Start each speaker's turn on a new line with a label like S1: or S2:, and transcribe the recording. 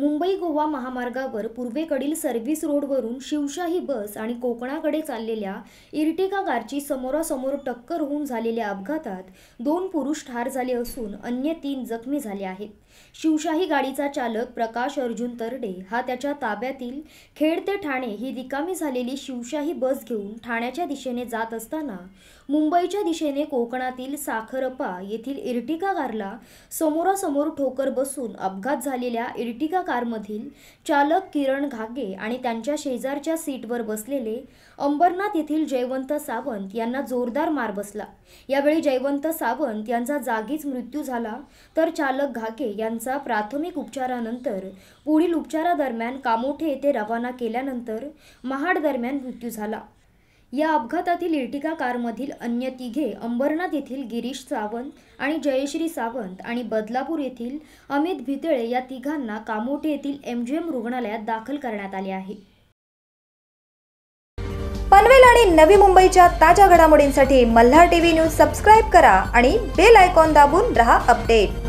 S1: मुंबई गोवा महामार्गावर पूर्वेकडील सर्व्हिस रोडवरून शिवशाही बस आणि कोकणाकडे चाललेल्या इर्टिका कारची समोरासमोर टक्कर होऊन झालेल्या अपघातात दोन पुरुष ठार झाले असून अन्य तीन जखमी झाले आहेत शिवशाही गाडीचा चालक प्रकाश अर्जुन तरडे हा त्याच्या ताब्यातील खेड ते ठाणे ही रिकामी झालेली शिवशाही बस घेऊन ठाण्याच्या दिशेने जात असताना मुंबईच्या दिशेने कोकणातील साखरपा येथील इर्टिका कारला समोरासमोर ठोकर बसून अपघात झालेल्या इर्टिका कारमधील चालक किरण घागे आणि त्यांच्या शेजारच्या सीटवर बसलेले अंबरनाथ येथील जयवंत सावंत यांना जोरदार मार बसला यावेळी जयवंत सावंत यांचा जागीच मृत्यू झाला तर चालक घागे यांचा प्राथमिक उपचारानंतर पुढील उपचारादरम्यान कामोठे येथे रवाना केल्यानंतर महाड दरम्यान मृत्यू झाला या अपघातातील इर्टिका कारमधील अन्य तिघे अंबरनाथ येथील गिरीश सावंत आणि जयश्री सावंत आणि बदलापूर येथील अमित भितळे या तिघांना कामोटे येथील एमजीएम रुग्णालयात दाखल करण्यात आले आहे
S2: पनवेल आणि नवी मुंबईच्या ताज्या घडामोडींसाठी मल्हार टीव्ही न्यूज सबस्क्राईब करा आणि बेल आयकॉन दाबून रहा अपडेट